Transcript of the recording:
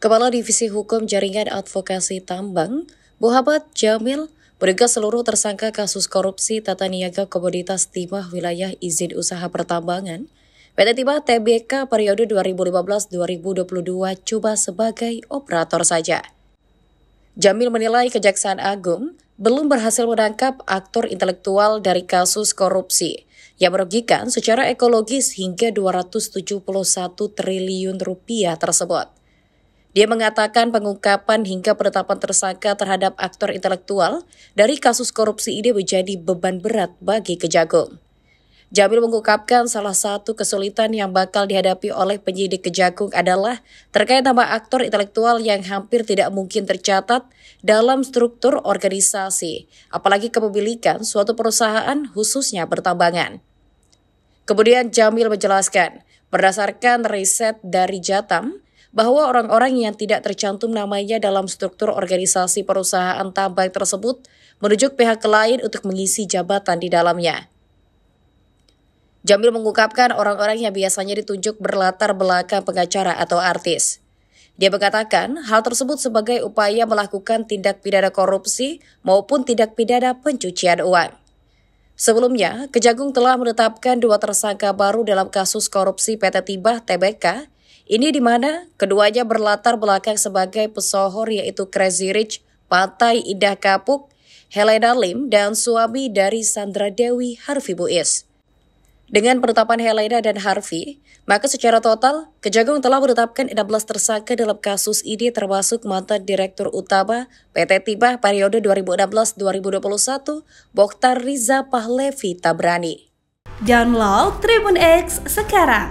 Kepala Divisi Hukum Jaringan Advokasi Tambang, Muhammad Jamil, Bergegas seluruh tersangka kasus korupsi tata niaga komoditas timah wilayah izin usaha pertambangan, PT Timah TBK periode 2015-2022 coba sebagai operator saja. Jamil menilai Kejaksaan Agung belum berhasil menangkap aktor intelektual dari kasus korupsi yang merugikan secara ekologis hingga 271 triliun rupiah tersebut. Dia mengatakan pengungkapan hingga penetapan tersangka terhadap aktor intelektual dari kasus korupsi ini menjadi beban berat bagi Kejagung. Jamil mengungkapkan salah satu kesulitan yang bakal dihadapi oleh penyidik Kejagung adalah terkait nama aktor intelektual yang hampir tidak mungkin tercatat dalam struktur organisasi, apalagi kepemilikan suatu perusahaan khususnya pertambangan. Kemudian Jamil menjelaskan, berdasarkan riset dari Jatam, bahwa orang-orang yang tidak tercantum namanya dalam struktur organisasi perusahaan tambang tersebut menunjuk pihak lain untuk mengisi jabatan di dalamnya. Jamil mengungkapkan orang-orang yang biasanya ditunjuk berlatar belakang pengacara atau artis. Dia mengatakan hal tersebut sebagai upaya melakukan tindak pidana korupsi maupun tindak pidana pencucian uang. Sebelumnya, Kejagung telah menetapkan dua tersangka baru dalam kasus korupsi PT Tibah TBK ini di mana keduanya berlatar belakang sebagai pesohor yaitu Crazy Rich, Patai Indah Kapuk, Helena Lim, dan suami dari Sandra Dewi Harvey Buis. Dengan penetapan Helena dan Harvey, maka secara total Kejagung telah menetapkan 16 tersangka dalam kasus ini termasuk mantan Direktur Utama PT Timah periode 2016-2021, Bokhtar Riza Pahlevi Tabrani. Download Tribun X sekarang